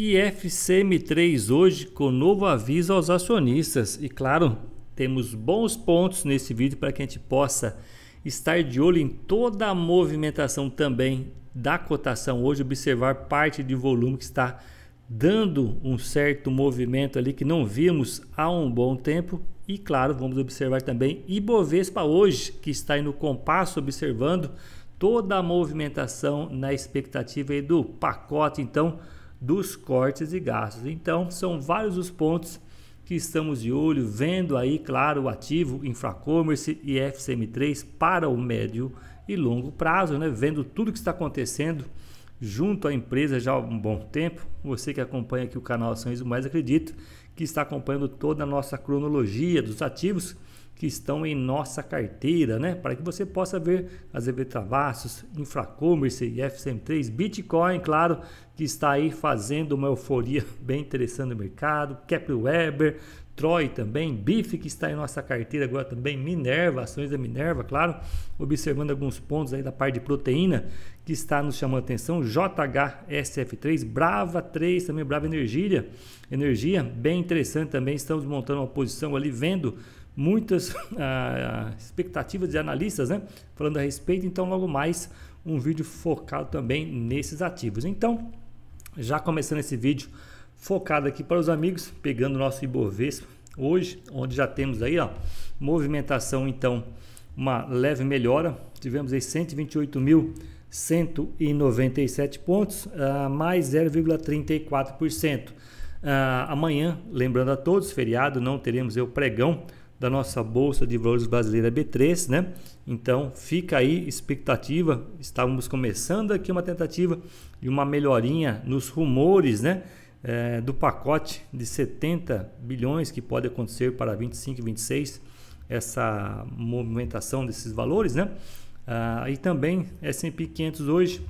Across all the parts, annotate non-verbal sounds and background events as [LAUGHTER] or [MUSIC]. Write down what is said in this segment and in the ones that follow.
e FCM3 hoje com novo aviso aos acionistas. E claro, temos bons pontos nesse vídeo para que a gente possa estar de olho em toda a movimentação também da cotação hoje, observar parte de volume que está dando um certo movimento ali que não vimos há um bom tempo. E claro, vamos observar também Ibovespa hoje, que está aí no compasso observando toda a movimentação na expectativa do pacote. Então, dos cortes e gastos. Então, são vários os pontos que estamos de olho, vendo aí, claro, o ativo Infracommerce e FCM3 para o médio e longo prazo, né? vendo tudo que está acontecendo junto à empresa já há um bom tempo. Você que acompanha aqui o canal Ações Mais Acredito, que está acompanhando toda a nossa cronologia dos ativos que estão em nossa carteira, né? Para que você possa ver as Evitavassos, Infracommerce, fcm 3 Bitcoin, claro, que está aí fazendo uma euforia [LAUGHS] bem interessante no mercado, Kepler Weber, Troy também, BIF que está em nossa carteira agora também, Minerva, ações da Minerva, claro, observando alguns pontos aí da parte de proteína que está nos chamando a atenção, JHSF3, Brava 3 também, Brava Energia, Energia, bem interessante também, estamos montando uma posição ali, vendo muitas [LAUGHS] ah, expectativas de analistas, né, falando a respeito, então logo mais um vídeo focado também nesses ativos. Então, já começando esse vídeo, focado aqui para os amigos, pegando o nosso Ibovespa hoje, onde já temos aí, ó, movimentação então, uma leve melhora. Tivemos aí 128.197 pontos, uh, mais 0,34%. Uh, ah, amanhã, lembrando a todos, feriado, não teremos o pregão da nossa Bolsa de Valores Brasileira B3, né? Então fica aí expectativa. Estávamos começando aqui uma tentativa de uma melhorinha nos rumores, né? é, do pacote de 70 bilhões que pode acontecer para 25 e 26, essa movimentação desses valores, né? Ah, e também S&P 500 hoje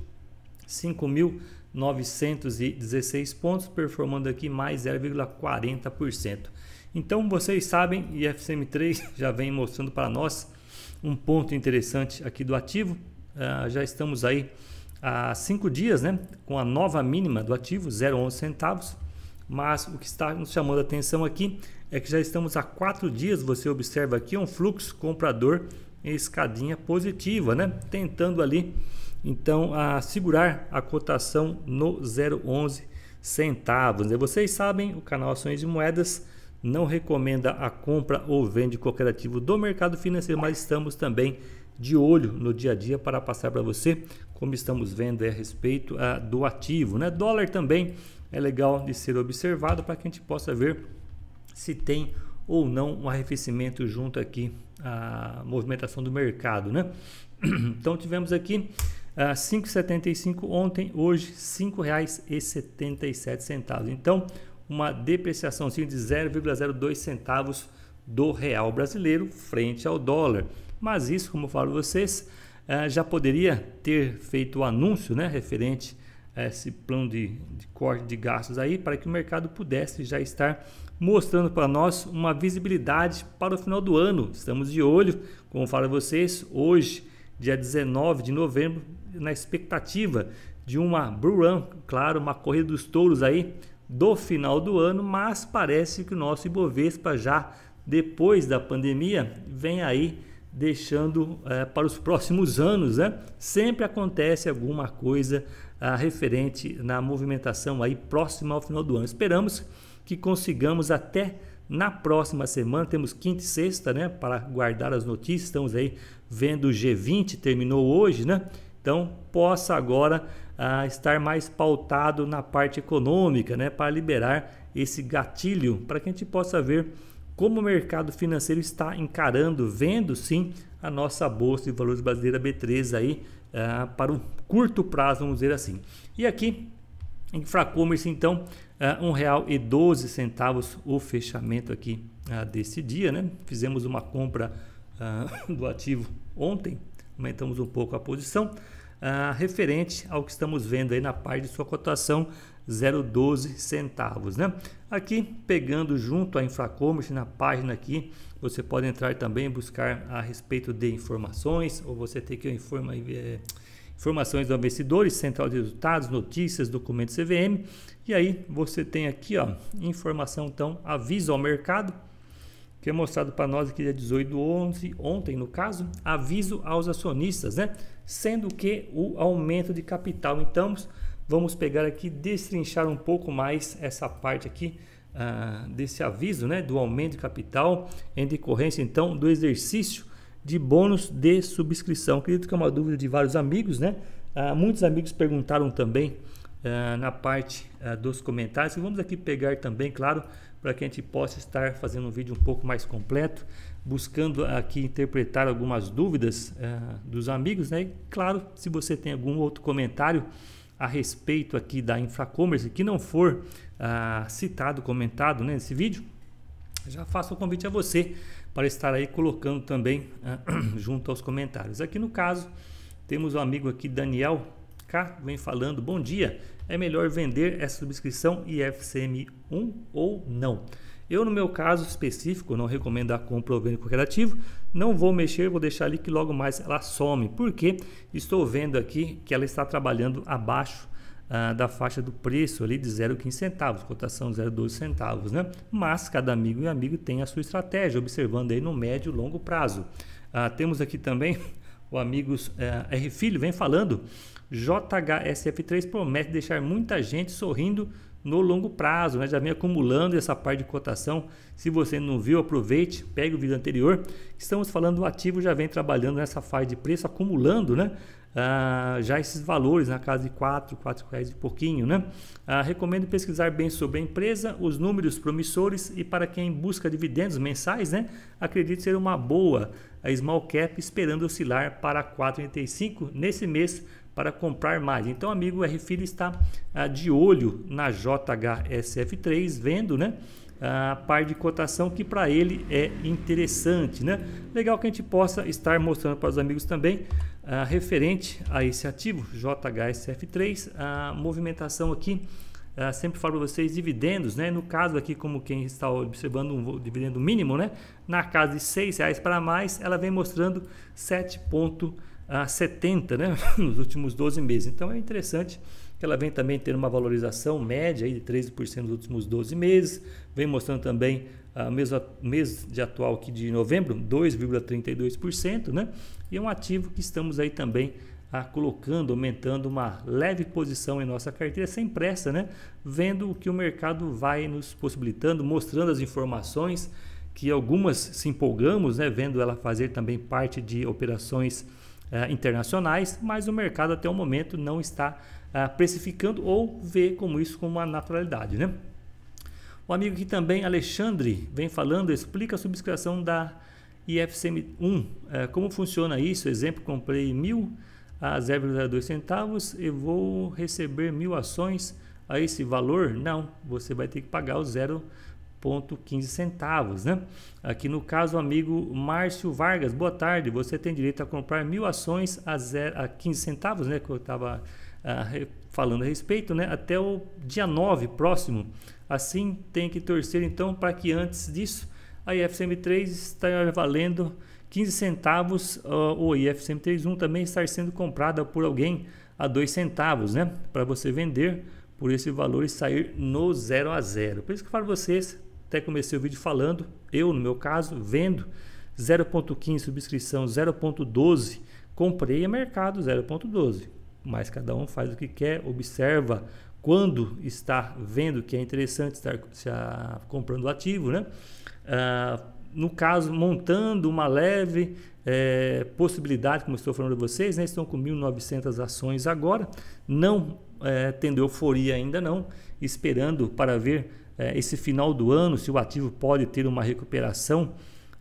5.916 pontos, performando aqui mais 0,40%. Então vocês sabem, e FCM3 [LAUGHS] já vem mostrando para nós um ponto interessante aqui do ativo. Ah, já estamos aí há cinco dias, né, com a nova mínima do ativo, 0,11 centavos. Mas o que está nos chamando a atenção aqui é que já estamos há quatro dias, você observa aqui um fluxo comprador em escadinha positiva, né, tentando ali então a segurar a cotação no 0,11 centavos. E né. vocês sabem, o canal Ações e Moedas não recomenda a compra ou venda de qualquer ativo do mercado financeiro, mas estamos também de olho no dia a dia para passar para você como estamos vendo a é respeito a, do ativo. Né? Dólar também é legal de ser observado para que a gente possa ver se tem ou não um arrefecimento junto aqui à movimentação do mercado. Né? [CLEARS THROAT] Então tivemos aqui ah, a 5,75 ontem, hoje R$ 5,77. Então, uma depreciação de 0,02 centavos do real brasileiro frente ao dólar. Mas isso, como eu falo vocês, eh, já poderia ter feito o anúncio né, referente a esse plano de, de corte de gastos aí, para que o mercado pudesse já estar mostrando para nós uma visibilidade para o final do ano. Estamos de olho, como falo a vocês, hoje, dia 19 de novembro, na expectativa de uma Blue Run, claro, uma corrida dos touros aí do final do ano, mas parece que o nosso Ibovespa já depois da pandemia vem aí deixando é, para os próximos anos, né? Sempre acontece alguma coisa ah, referente na movimentação aí próxima ao final do ano. Esperamos que consigamos até na próxima semana, temos quinta e sexta, né? Para guardar as notícias, estamos aí vendo o G20, terminou hoje, né? Então, possa agora ah, estar mais pautado na parte econômica, né? Para liberar esse gatilho, para que a gente possa ver como o mercado financeiro está encarando, vendo sim a nossa bolsa de valores brasileira B3 aí uh, para o curto prazo, vamos dizer assim. E aqui em Fracommerce então uh, um real e centavos o fechamento aqui uh, desse dia, né? Fizemos uma compra [LAUGHS] do ativo ontem, aumentamos um pouco a posição. Ah, referente ao que estamos vendo aí na parte de sua cotação 0,12 centavos, né? Aqui pegando junto a Infracommerce na página aqui, você pode entrar também buscar a respeito de informações ou você tem que informa, é, informações do investidores, central de resultados, notícias, documentos CVM e aí você tem aqui, ó, informação então aviso ao mercado que é mostrado para nós aqui dia 18 do 11, ontem no caso, aviso aos acionistas, né? sendo que o aumento de capital. Então, vamos pegar aqui, destrinchar um pouco mais essa parte aqui uh, desse aviso né, do aumento de capital em decorrência, então, do exercício de bônus de subscrição. Acredito que é uma dúvida de vários amigos, né? Uh, muitos amigos perguntaram também uh, na parte dos comentários. vamos aqui pegar também, claro, para que a gente possa estar fazendo um vídeo um pouco mais completo, buscando aqui interpretar algumas dúvidas uh, dos amigos, né? E, claro, se você tem algum outro comentário a respeito aqui da InfraCommerce que não for uh, citado, comentado né, nesse vídeo, já faço o convite a você para estar aí colocando também uh, [CLEARS THROAT] junto aos comentários. Aqui no caso, temos o um amigo aqui, Daniel K vem falando: Bom dia, é melhor vender essa subscrição IFCM1 ou não? Eu, no meu caso específico, não recomendo a compra ou venda qualquer ativo. Não vou mexer, vou deixar ali que logo mais ela some, porque estou vendo aqui que ela está trabalhando abaixo ah, da faixa do preço ali de 0,15 centavos, cotação 0,12 centavos, né? Mas cada amigo e amigo tem a sua estratégia, observando aí no médio e longo prazo. Ah, temos aqui também [LAUGHS] o amigos eh, R Filho vem falando JHSF3 promete deixar muita gente sorrindo no longo prazo, né? já vem acumulando essa parte de cotação. Se você não viu, aproveite, pegue o vídeo anterior. Estamos falando do ativo, já vem trabalhando nessa fase de preço, acumulando, né? Ah, já esses valores na casa de 4, 4 reais e pouquinho, né? Ah, recomendo pesquisar bem sobre a empresa, os números promissores e para quem busca dividendos mensais, né? Acredito ser uma boa a small cap esperando oscilar para 4,85 nesse mês para comprar mais. Então, amigo RFIL está ah, de olho na JHSF3, vendo, né? a par de cotação que para ele é interessante, né? Legal que a gente possa estar mostrando para os amigos também ah, referente a esse ativo JHSF3, a movimentação aqui. Ah, sempre falo para vocês dividendos, né? No caso aqui, como quem está observando um dividendo mínimo, né? Na casa de R$ reais para mais, ela vem mostrando 7,5 a 70 né? [LAUGHS] nos últimos 12 meses. Então é interessante que ela vem também tendo uma valorização média aí de 13% nos últimos 12 meses, vem mostrando também a mesma mês de atual aqui de novembro, 2,32%, né? E é um ativo que estamos aí também a ah, colocando, aumentando uma leve posição em nossa carteira sem pressa, né? Vendo o que o mercado vai nos possibilitando, mostrando as informações que algumas se empolgamos, né, vendo ela fazer também parte de operações uh, internacionais, mas o mercado até o momento não está uh, precificando ou vê como isso como uma naturalidade, né? O amigo aqui também, Alexandre, vem falando, explica a subscrição da IFCM1, uh, eh, como funciona isso, exemplo, comprei mil ah, a 0,02 centavos e vou receber mil ações a esse valor? Não, você vai ter que pagar o 1,15 centavos, né? Aqui no caso, amigo Márcio Vargas, boa tarde. Você tem direito a comprar mil ações a, zero, a 15 centavos, né? Que eu estava uh, ah, falando a respeito, né? Até o dia 9 próximo. Assim, tem que torcer então para que antes disso a IFCM3 esteja valendo 15 centavos uh, ou IFCM31 também estar sendo comprada por alguém a 2 centavos, né? Para você vender por esse valor e sair no 0 a 0. Por isso que eu falo a vocês, até comecei o vídeo falando, eu no meu caso, vendo 0.15 subscrição, 0.12, comprei a mercado 0.12. Mas cada um faz o que quer, observa quando está vendo que é interessante estar se a, comprando ativo, né? Ah, no caso, montando uma leve é, possibilidade, como estou falando para vocês, né? estão com 1.900 ações agora, não é, tendo euforia ainda não, esperando para ver é, esse final do ano, se o ativo pode ter uma recuperação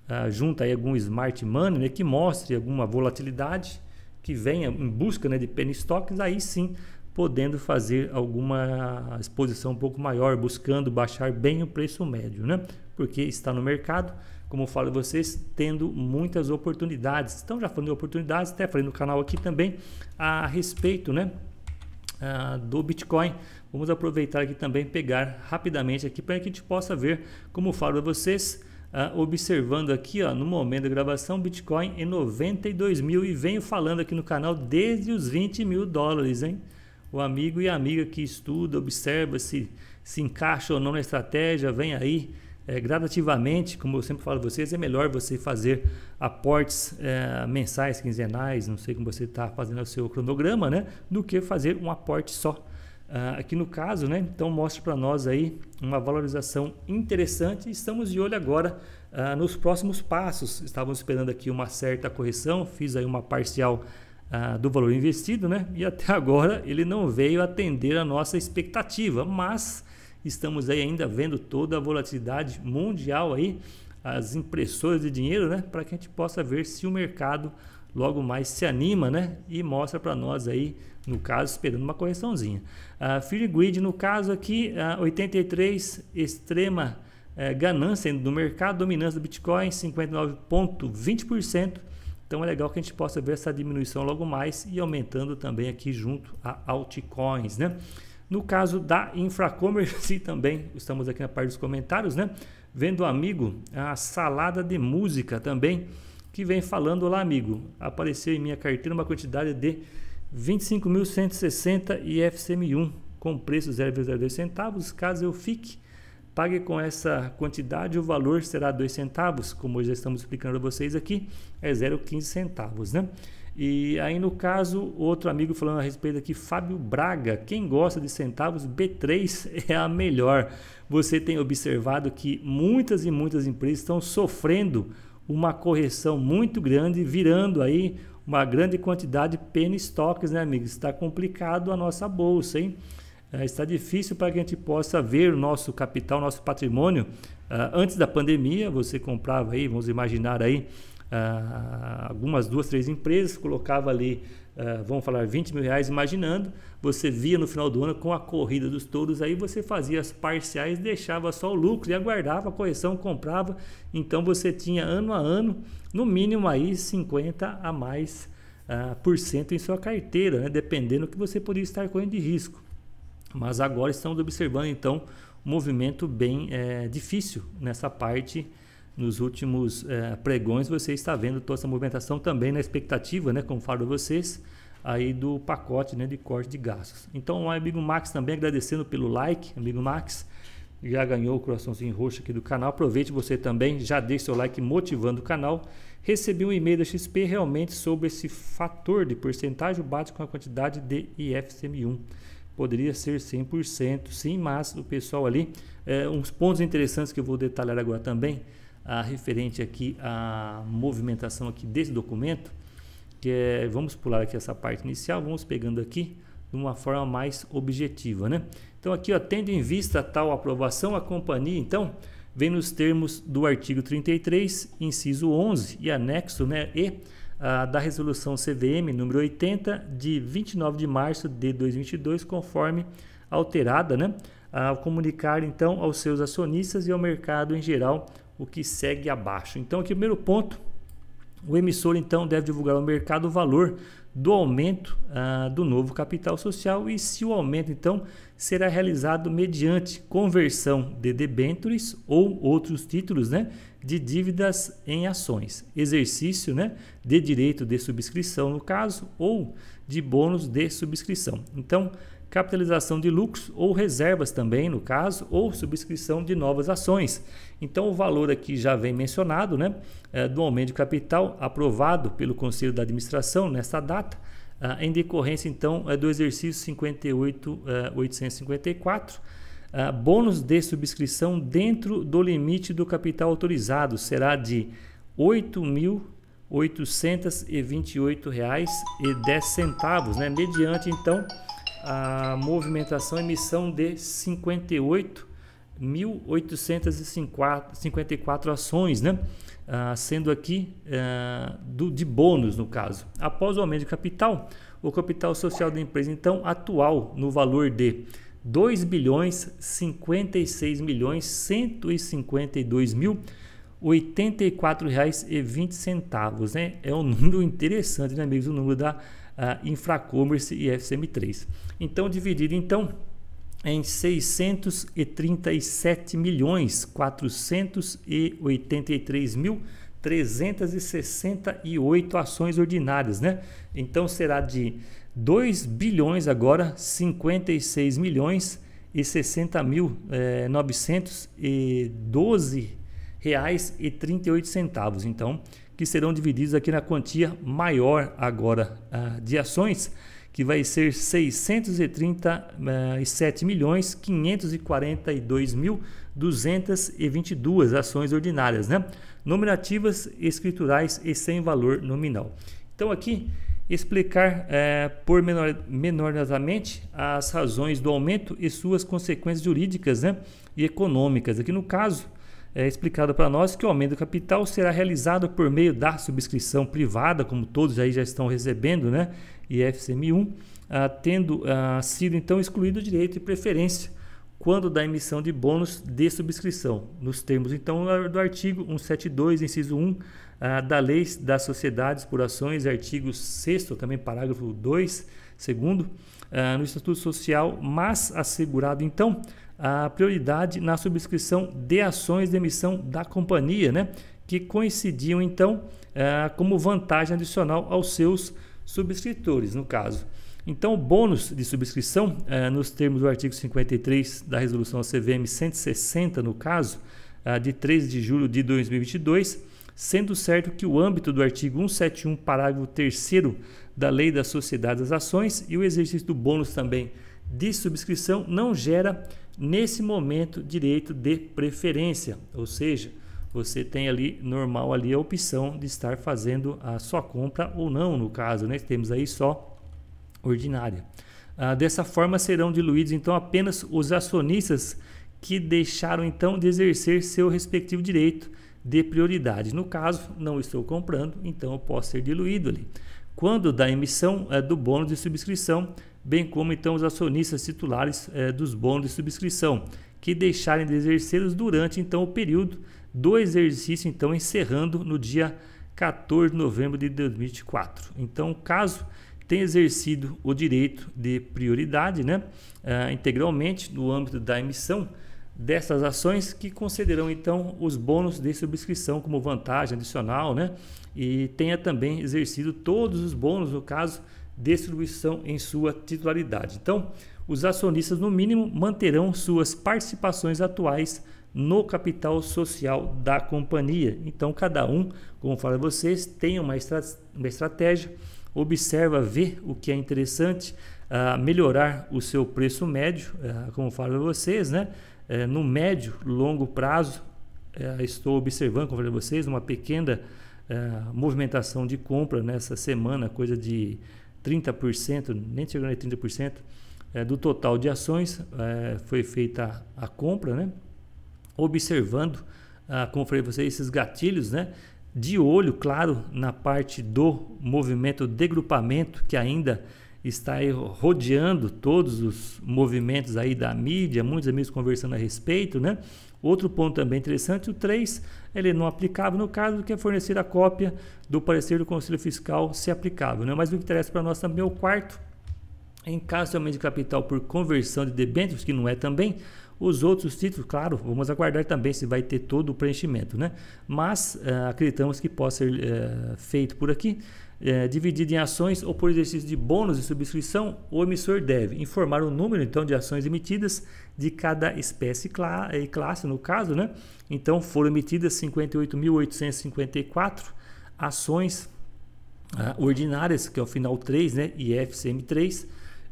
ah, junto a algum smart money, né, que mostre alguma volatilidade, que venha em busca né, de penny stocks, aí sim podendo fazer alguma exposição um pouco maior, buscando baixar bem o preço médio, né? Porque está no mercado, como falo vocês, tendo muitas oportunidades. Então, já falando de oportunidades, até falei no canal aqui também a respeito, né? uh, do Bitcoin. Vamos aproveitar aqui também pegar rapidamente aqui para que a gente possa ver como falo a vocês. Uh, observando aqui ó, no momento da gravação Bitcoin em 92 mil e venho falando aqui no canal desde os 20 mil dólares, hein? O amigo e amiga que estuda, observa se se encaixa ou não na estratégia, vem aí é, gradativamente, como eu sempre falo a vocês, é melhor você fazer aportes é, mensais, quinzenais, não sei como você está fazendo o seu cronograma, né? Do que fazer um aporte só. Uh, aqui no caso, né? Então mostra para nós aí uma valorização interessante. Estamos de olho agora uh, nos próximos passos. Estávamos esperando aqui uma certa correção, fiz aí uma parcial uh, do valor investido, né? E até agora ele não veio atender a nossa expectativa, mas Estamos aí ainda vendo toda a volatilidade mundial aí, as impressoras de dinheiro, né? Para que a gente possa ver se o mercado logo mais se anima, né? E mostra para nós aí, no caso, esperando uma correçãozinha. A uh, Fear Grid, no caso aqui, uh, ah, 83, extrema uh, ganância do mercado, dominância do Bitcoin, 59,20%. Então é legal que a gente possa ver essa diminuição logo mais e aumentando também aqui junto a altcoins, né? No caso da Infracommerce, [LAUGHS] também estamos aqui na parte dos comentários, né? Vendo amigo, a salada de música também, que vem falando lá, amigo. Apareceu em minha carteira uma quantidade de 25.160 fcm 1 com preço 0,02 centavos. Caso eu fique, pague com essa quantidade, o valor será 2 centavos, como já estamos explicando a vocês aqui, é 0,15 centavos, né? E aí, no caso, outro amigo falando a respeito aqui, Fábio Braga. Quem gosta de centavos, B3 é a melhor. Você tem observado que muitas e muitas empresas estão sofrendo uma correção muito grande, virando aí uma grande quantidade de penny stocks, né, amigos? Está complicado a nossa bolsa, hein? É, está difícil para que a gente possa ver o nosso capital, nosso patrimônio. Ah, antes da pandemia, você comprava aí, vamos imaginar aí, ah, algumas duas, três empresas, colocava ali, ah, vamos falar, 20 mil reais, imaginando, você via no final do ano com a corrida dos touros, aí você fazia as parciais, deixava só o lucro e aguardava a correção, comprava, então você tinha ano a ano, no mínimo aí 50 a mais ah, por cento em sua carteira, né? dependendo do que você podia estar correndo de risco. Mas agora estamos observando então um movimento bem é, difícil nessa parte nos últimos é, pregões você está vendo toda essa movimentação também na expectativa, né, como falo vocês, aí do pacote né, de corte de gastos. Então, o amigo Max também agradecendo pelo like, amigo Max, já ganhou o coraçãozinho roxo aqui do canal. Aproveite você também, já deixe seu like motivando o canal. Recebi um e-mail da XP realmente sobre esse fator de porcentagem bate com a quantidade de IFCM1 poderia ser 100%, sim, mas o pessoal ali, é, uns pontos interessantes que eu vou detalhar agora também, a referente aqui à movimentação aqui desse documento, que é, vamos pular aqui essa parte inicial, vamos pegando aqui de uma forma mais objetiva, né? Então aqui, ó, tendo em vista tal aprovação, a companhia, então, vem nos termos do artigo 33, inciso 11 e anexo, né, e a, da resolução CVM número 80 de 29 de março de 2022, conforme alterada, né, ao comunicar então aos seus acionistas e ao mercado em geral o que segue abaixo. Então, aqui o primeiro ponto, o emissor então deve divulgar ao mercado o valor do aumento ah, do novo capital social e se o aumento então será realizado mediante conversão de debêntures ou outros títulos, né, de dívidas em ações, exercício, né, de direito de subscrição no caso ou de bônus de subscrição. Então, capitalização de lucros ou reservas também, no caso, ou subscrição de novas ações. Então, o valor aqui já vem mencionado, né, é, do aumento de capital aprovado pelo Conselho da Administração nesta data, ah, em decorrência, então, é, do exercício 58.854. Eh, ah, bônus de subscrição dentro do limite do capital autorizado será de R$ 8.828,10, né? mediante então a movimentação e emissão de 58.854 ações, né? Ah, sendo aqui eh, do, de bônus no caso. Após o aumento de capital, o capital social da empresa então atual no valor de 2 bilhões 56 milhões 152 mil R$ centavos, né? É um número interessante, né, amigos? O número da uh, Infracommerce e FCM3. Então, dividido então em 637 milhões 483 mil 368 ações ordinárias, né? Então será de 2 bilhões agora 56 milhões e 60 mil eh, 912 reais e 38 centavos. Então, que serão divididos aqui na quantia maior agora ah, de ações que vai ser 637 eh, milhões 542 mil 222 ações ordinárias, né? Nominativas, escriturais e sem valor nominal. Então aqui explicar é, eh, pormenorizadamente as razões do aumento e suas consequências jurídicas né, e econômicas. Aqui no caso, é explicado para nós que o aumento do capital será realizado por meio da subscrição privada, como todos aí já estão recebendo, né? IFCM1, ah, tendo ah, sido então excluído o direito de preferência quando da emissão de bônus de subscrição, nos termos então do artigo 172, inciso 1 ah, da Lei das Sociedades por Ações, artigo 6 também parágrafo 2, segundo, no Estatuto Social, mas assegurado então a prioridade na subscrição de ações de emissão da companhia, né? que coincidiam então ah, como vantagem adicional aos seus subscritores, no caso. Então, o bônus de subscrição, eh, nos termos do artigo 53 da resolução CVM 160, no caso, eh, de 3 de julho de 2022, sendo certo que o âmbito do artigo 171, parágrafo 3 da Lei das Sociedades das Ações e o exercício do bônus também de subscrição não gera nesse momento direito de preferência, ou seja, você tem ali normal ali a opção de estar fazendo a sua compra ou não, no caso, né? Temos aí só ordinária. Ah, dessa forma serão diluídos então apenas os acionistas que deixaram então de exercer seu respectivo direito de prioridade. No caso, não estou comprando, então eu posso ser diluído ali. Quando da emissão é, do bônus de subscrição, bem como então os acionistas titulares eh, dos bônus de subscrição, que deixarem de exercê-los durante então o período do exercício, então encerrando no dia 14 de novembro de 2024. Então, caso tenha exercido o direito de prioridade, né, eh, integralmente no âmbito da emissão dessas ações que concederão então os bônus de subscrição como vantagem adicional, né, e tenha também exercido todos os bônus no caso destruição em sua titularidade. Então, os acionistas, no mínimo, manterão suas participações atuais no capital social da companhia. Então, cada um, como fala vocês, tem uma, uma estratégia, observa, vê o que é interessante, uh, melhorar o seu preço médio, uh, como fala vocês, né? Uh, no médio, longo prazo, eh, estou observando, como falei vocês, uma pequena movimentação de compra nessa semana, coisa de 30%, nem chegando a 30%, é, do total de ações é, foi feita a, compra, né? Observando, ah, como falei para vocês, esses gatilhos, né? De olho, claro, na parte do movimento degrupamento que ainda está rodeando todos os movimentos aí da mídia, muitos amigos conversando a respeito, né? Outro ponto também interessante, o 3, ele não aplicável no caso do que é fornecer a cópia do parecer do Conselho Fiscal se aplicável. Né? Mas o que interessa para nós também é o quarto, em caso de aumento de capital por conversão de debêntures, que não é também, os outros títulos, claro, vamos aguardar também se vai ter todo o preenchimento, né? Mas uh, acreditamos que possa ser uh, feito por aqui é, dividido em ações ou por exercício de bônus e subscrição, o emissor deve informar o número então de ações emitidas de cada espécie cla e classe, no caso, né? Então foram emitidas 58.854 ações uh, ordinárias, que é o final 3, né? IFCM3. Uh,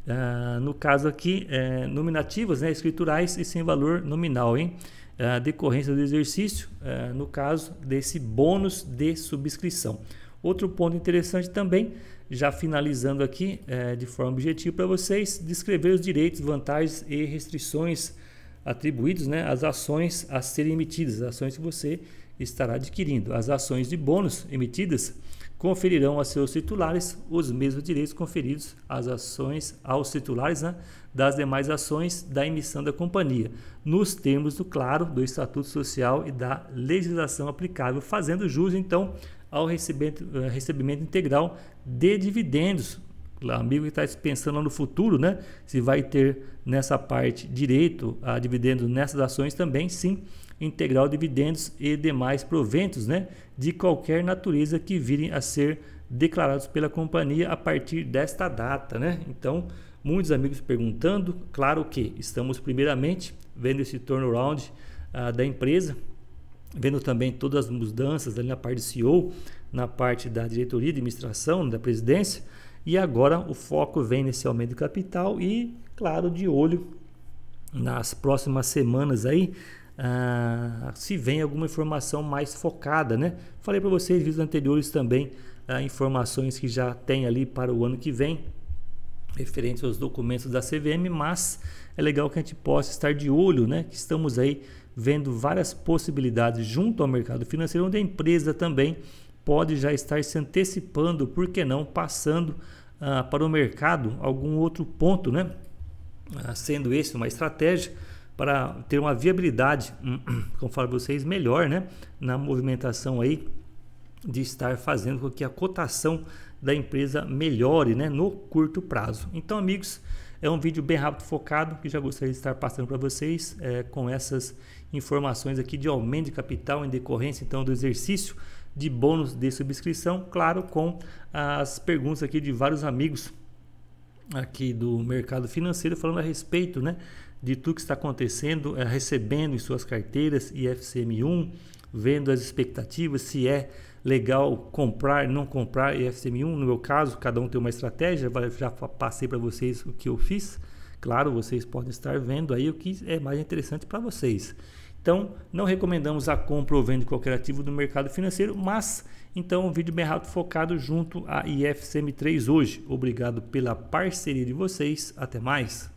ah, no caso aqui, é, nominativas, né, escriturais e sem valor nominal, hein? Ah, decorrência do exercício, no caso desse bônus de subscrição. Outro ponto interessante também, já finalizando aqui é, de forma objetiva para vocês, descrever os direitos, vantagens e restrições atribuídos né, às ações a serem emitidas, as ações que você estará adquirindo. As ações de bônus emitidas conferirão a seus titulares os mesmos direitos conferidos às ações aos titulares né, das demais ações da emissão da companhia, nos termos do claro do Estatuto Social e da legislação aplicável, fazendo jus então ao recebimento, eh, recebimento integral de dividendos. O amigo que está pensando no futuro, né? Se vai ter nessa parte direito a dividendos nessas ações também, sim, integral dividendos e demais proventos, né? De qualquer natureza que virem a ser declarados pela companhia a partir desta data, né? Então, muitos amigos perguntando, claro que estamos primeiramente vendo esse turnaround uh, da empresa, vendo também todas as mudanças ali na parte de CEO, na parte da diretoria, administração, da presidência, e agora o foco vem nesse aumento de capital e, claro, de olho nas próximas semanas aí, ah, se vem alguma informação mais focada, né? Falei para vocês vídeos anteriores também ah, informações que já tem ali para o ano que vem referente aos documentos da CVM, mas é legal que a gente possa estar de olho, né? Que estamos aí vendo várias possibilidades junto ao mercado financeiro, onde a empresa também pode já estar se antecipando, por que não passando ah, para o mercado algum outro ponto, né? Ah, sendo esse uma estratégia para ter uma viabilidade, [CLEARS THROAT] como conforme vocês, melhor, né? Na movimentação aí de estar fazendo com que a cotação da empresa melhore, né? No curto prazo. Então, amigos, é um vídeo bem rápido, focado, que já gostaria de estar passando para vocês é, com essas informações aqui de aumento de capital em decorrência então do exercício de bônus de subscrição, claro, com as perguntas aqui de vários amigos aqui do mercado financeiro falando a respeito, né, de tudo que está acontecendo, é, recebendo em suas carteiras IFCM1, vendo as expectativas, se é legal comprar, não comprar IFCM1. No meu caso, cada um tem uma estratégia, já passei para vocês o que eu fiz. Claro, vocês podem estar vendo aí o que é mais interessante para vocês. Então, não recomendamos a compra ou venda de qualquer ativo do mercado financeiro, mas então um vídeo bem rápido focado junto à IFCM3 hoje. Obrigado pela parceria de vocês. Até mais.